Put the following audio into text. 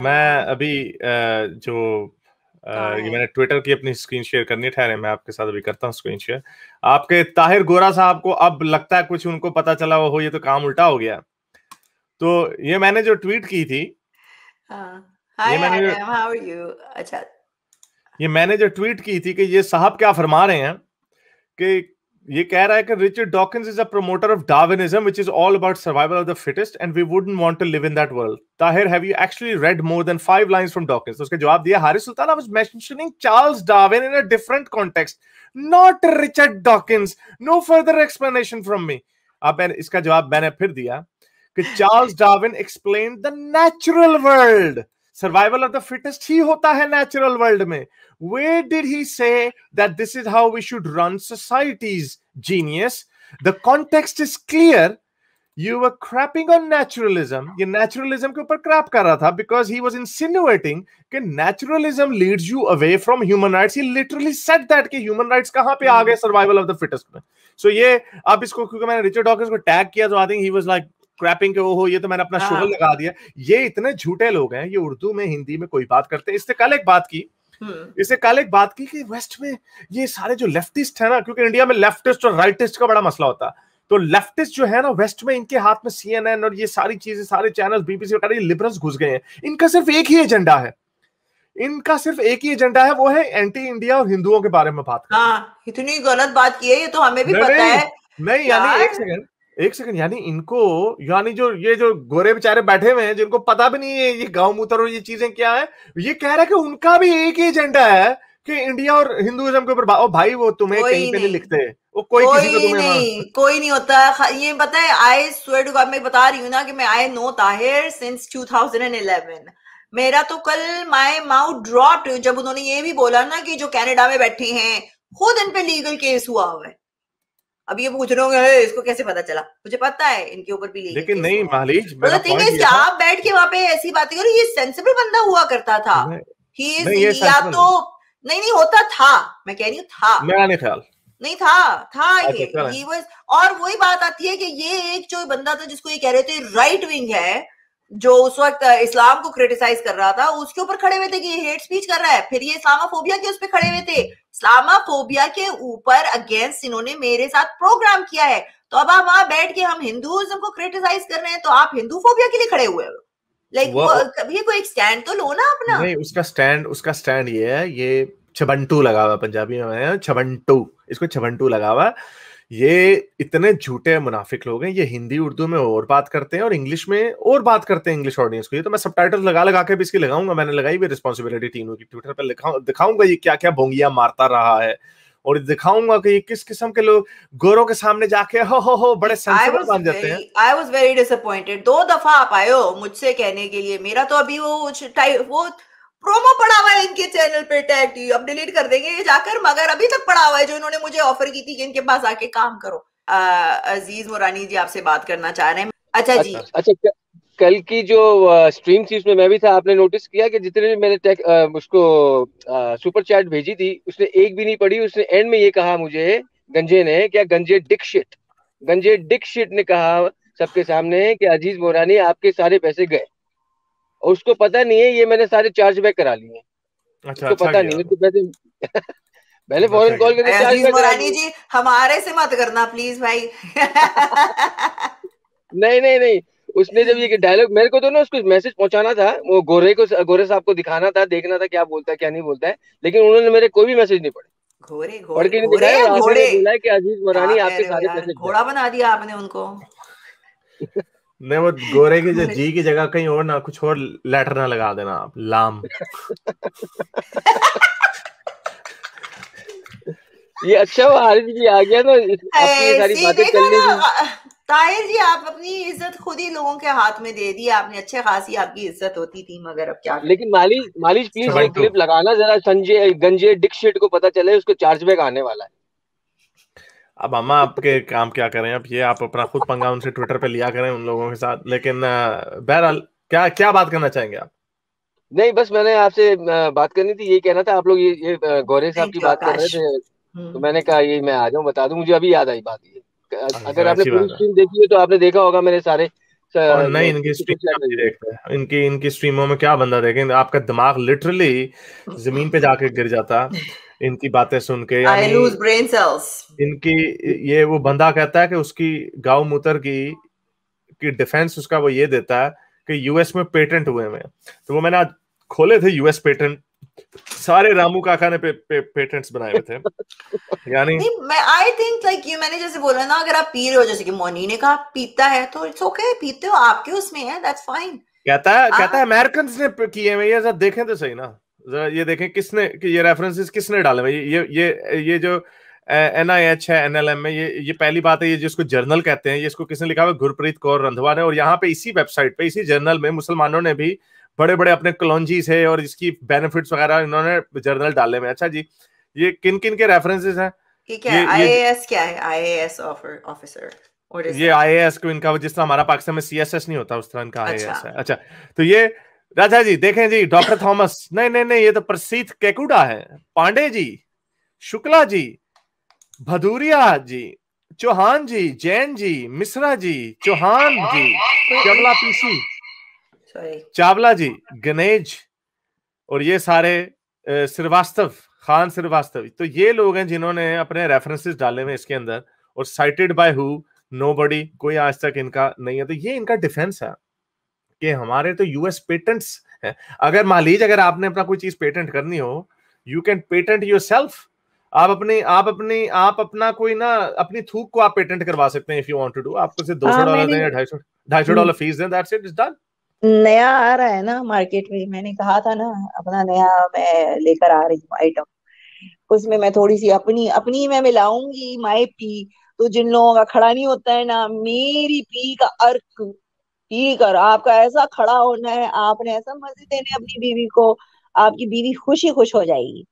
मैं अभी जो ये मैंने ट्विटर की अपनी स्क्रीन शेयर करनी ठहरे मैं आपके साथ अभी करता हूँ स्क्रीन शेयर आपके ताहिर गोरा साहब को अब लगता है कुछ उनको पता चला हो ये तो काम उल्टा हो गया तो ये मैंने जो ट्वीट की थी हाँ। Hi, ये मैंने जो, अच्छा ये मैंने जो ट्वीट की थी कि ये साहब क्या फरमा रहे हैं कि ये कह रहा है कि Richard Dawkins is a promoter of Darwinism which is all about survival of the fittest and we wouldn't want to live in that world Tahir have you actually read more than five lines from Dawkins उसके जवाब दिया Haris Sultan I was mentioning Charles Darwin in a different context not Richard Dawkins no further explanation from me अब मैंने इसका जवाब मैंने फिर दिया कि Charles Darwin explain the natural world survival of the fittest ही होता है नेचुरल वर्ल्ड में Where did he say that this is how we should run societies, genius? The context is clear. You were crapping on naturalism. You naturalism ke ऊपर crap kar raha tha because he was insinuating that naturalism leads you away from human rights. He literally said that कि human rights कहाँ pe aage survival of the fittest Mein. So ye ab isko kyunki maine Richard Dawkins ko tag kiya so I think he was like crapping के ओहो ये तो मैंने अपना शोर लगा दिया ये इतने झूठे लोग हैं ये उर्दू में हिंदी में कोई बात करते इससे कल एक बात की हम्म। इससे कल एक बात की कि वेस्ट में ये सारे जो लेफ्टिस्ट है ना क्योंकि इंडिया में लेफ्टिस्ट और राइटिस्ट का बड़ा मसला होता है तो लेफ्टिस्ट जो है ना वेस्ट में इनके हाथ में सीएनएन और ये सारी चीजें सारे चैनल बीबीसी वगैरह लिबरल्स घुस गए हैं इनका सिर्फ एक ही एजेंडा है इनका सिर्फ एक ही एजेंडा है वो है एंटी इंडिया और हिंदुओं के बारे में बात हाँ, इतनी गलत बात की है ये तो हमें भी नहीं, पता नहीं, है नहीं यानी एक सेकंड एक सेकंड यानी इनको यानी जो ये जो गोरे बेचारे बैठे हुए हैं जिनको पता भी नहीं है ये गाँव मूत्र और ये चीजें क्या है ये कह रहा है कि उनका भी एक ही एजेंडा है कि इंडिया और हिंदुइज्म के ऊपर भाई वो तुम्हें कहीं पे नहीं लिखते वो कोई, कोई किसी को तुम्हें हाँ। नहीं कोई नहीं होता ये पता है आई स्वेड मैं बता रही हूँ ना कि मैं आई नो ताहिर सिंस 2011 मेरा तो कल माय माउथ ड्रॉप जब उन्होंने ये भी बोला ना कि जो कनाडा में बैठे हैं खुद इन पे लीगल केस हुआ हुआ है अब ये पूछ रहे होंगे इसको कैसे पता चला मुझे पता है इनके ऊपर भी लेकिन नहीं मालिक तो मेरा पॉइंट आप बैठ के वहां पे ऐसी बातें करो ये सेंसिबल बंदा हुआ करता था ही या तो नहीं नहीं होता था मैं कह रही हूँ था मेरा नहीं ख्याल नहीं था था अच्छा, ये ही वाज और वही बात आती है कि ये एक जो बंदा था जिसको ये कह रहे थे राइट विंग है जो उस वक्त इस्लाम को क्रिटिसाइज कर रहा था उसके ऊपर खड़े हुए थे कि ये हेट स्पीच कर रहा है फिर ये इस्लामाफोबिया के उस पर खड़े हुए थे इस्लामाफोबिया के ऊपर अगेंस्ट इन्होंने मेरे साथ प्रोग्राम किया है तो अब आप वहां बैठ के हम हिंदुइज्म को क्रिटिसाइज कर रहे हैं तो आप हिंदू फोबिया के लिए खड़े हुए हो लाइक कभी कोई स्टैंड तो लो ना अपना नहीं उसका स्टैंड उसका स्टैंड ये है ये छबंटू लगा हुआ पंजाबी में छबंटू इसको छबंटू लगा हुआ ये इतने झूठे मुनाफिक लोग हैं ये हिंदी उर्दू में और बात करते हैं और इंग्लिश में और बात करते हैं इंग्लिश ऑडियंस को ये तो मैं सब लगा लगा के भी इसकी लगाऊंगा मैंने लगाई भी रिस्पॉन्सिबिलिटी टीम की ट्विटर पर दिखाऊंगा ये क्या क्या भोंगिया मारता रहा है और दिखाऊंगा कि किस किस्म के लोग गोरों के सामने जाके हो हो हो बड़े सेंसिबल बन जाते हैं आई वाज वेरी डिसअपॉइंटेड दो दफा आप आए हो मुझसे कहने के लिए मेरा तो अभी वो वो प्रोमो पड़ा हुआ है इनके चैनल पे टैग अब डिलीट कर देंगे ये जाकर मगर अभी तक पड़ा हुआ है जो इन्होंने मुझे ऑफर की थी कि इनके पास आके काम करो आ, अजीज मुरानी जी आपसे बात करना चाह रहे हैं अच्छा जी अच्छा, अच्छा कल की जो स्ट्रीम थी उसमें मैं भी था आपने नोटिस किया कि जितने भी मैंने टेक आ, उसको आ, सुपर चैट भेजी थी उसने एक भी नहीं पढ़ी उसने एंड में ये कहा मुझे गंजे ने क्या गंजे डिक्शिट गंजे डिक्शिट ने कहा सबके सामने कि अजीज मोरानी आपके सारे पैसे गए और उसको पता नहीं है ये मैंने सारे चार्ज बैक करा लिए अच्छा, अच्छा, पता नहीं उसको तो पैसे पहले फॉरन कॉल अच्छा करके चार्ज बैक मोरानी जी हमारे से मत करना प्लीज भाई नहीं नहीं नहीं उसने जब ये डायलॉग मेरे को तो ना उसको मैसेज पहुंचाना था वो गोरे को गोरे साहब को दिखाना था देखना था क्या बोलता है क्या नहीं बोलता है लेकिन उन्होंने मेरे कोई भी मैसेज नहीं पढ़े घोड़े घोड़े घोड़े बोला कि अजीज मोरानी आपके सारे घोड़ा बना दिया आपने उनको नहीं वो गोरे की जी की जगह कहीं और ना कुछ और लेटर ना लगा देना आप लाम ये अच्छा वो आरिफ जी आ गया ना अपनी सारी बातें कर ली ताहिर जी आप अपनी इज्जत खुद ही लोगों के हाथ में दे दी आपने अच्छे खासी आपकी इज्जत होती थी मगर अब क्या लेकिन माली माली प्लीज क्लिप लगाना जरा संजय गंजे डिक को पता चले उसको चार्ज बैक आने वाला है अब हम आपके काम क्या करें अब ये आप अपना खुद पंगा उनसे ट्विटर पे लिया करें उन लोगों के साथ लेकिन बहरहाल क्या क्या बात करना चाहेंगे आप नहीं बस मैंने आपसे बात करनी थी ये कहना था आप लोग ये, ये गौरे साहब की बात कर रहे थे हम्म। तो मैंने कहा ये मैं आ जाऊँ बता दू मुझे अभी याद आई बात ये अच्छा, अगर आपने पूरी स्क्रीन देखी है तो आपने देखा होगा मेरे सारे नहीं इनकी स्ट्रीम देखते इनकी इनकी स्ट्रीमों में क्या बंदा आपका दिमाग लिटरली जमीन पे जाके गिर जाता इनकी बातें सुन के इनकी ये वो बंदा कहता है कि उसकी गाँव मुतर की की डिफेंस उसका वो ये देता है कि यूएस में पेटेंट हुए हैं तो वो मैंने आज खोले थे यूएस पेटेंट सारे रामू काका ने पे, पे, पेटेंट्स बनाए हुए थे यानी मैं आई थिंक लाइक यू मैंने जैसे बोला ना अगर आप पी रहे हो जैसे कि मोनी ने कहा पीता है तो इट्स ओके okay, पीते हो आपके उसमें है दैट्स फाइन कहता है आ... कहता है अमेरिकंस ने किए हुए ये जरा देखें तो सही ना जरा ये देखें किसने कि ये रेफरेंसेस किसने डाले हुए ये ये ये जो एन आई एच है एनएलएम में ये ये पहली बात है ये जिसको जर्नल कहते हैं ये इसको किसने लिखा हुआ गुरप्रीत कौर रंधवा ने और यहाँ पे इसी वेबसाइट पे इसी जर्नल में मुसलमानों ने भी बड़े बड़े अपने कलॉन्जीज है और इसकी बेनिफिट्स वगैरह इन्होंने जर्नल डालने में अच्छा जी ये किन किन के रेफरेंसेस हैं ठीक है आईएएस क्या है एस ऑफिसर ये आईएएस को इनका जिस तरह हमारा पाकिस्तान में सी एस एस नहीं होता उस तरह इनका आईएएस अच्छा। है अच्छा तो ये राजा जी देखें जी डॉक्टर थॉमस नहीं नहीं नहीं ये तो प्रसिद्ध केकुडा है पांडे जी शुक्ला जी भदूरिया जी चौहान जी जैन जी मिश्रा जी चौहान जी कमला पीसी चावला जी गणेश और ये सारे श्रीवास्तव खान श्रीवास्तव तो ये लोग हैं जिन्होंने अपने रेफरेंसेस डाले हुए इसके अंदर और साइटेड बाय हु नोबडी कोई आज तक इनका नहीं है तो ये इनका डिफेंस है कि हमारे तो यूएस पेटेंट्स हैं अगर मान लीजिए अगर आपने अपना कोई चीज पेटेंट करनी हो you can patent yourself आप अपने आप अपनी आप अपना कोई ना अपनी थूक को आप पेटेंट करवा सकते हैं if you want to do आपको सिर्फ दो सौ हाँ, डॉलर दें ढाई सौ ढाई सौ हम्म। डॉलर फीस दें दैट्स इट इज डन नया आ रहा है ना मार्केट में मैंने कहा था ना अपना नया मैं लेकर आ रही हूँ आइटम उसमें मैं थोड़ी सी अपनी अपनी मैं मिलाऊंगी माय पी तो जिन लोगों का खड़ा नहीं होता है ना मेरी पी का अर्क पी कर आपका ऐसा खड़ा होना है आपने ऐसा मजे देने अपनी बीवी को आपकी बीवी खुशी खुश हो जाएगी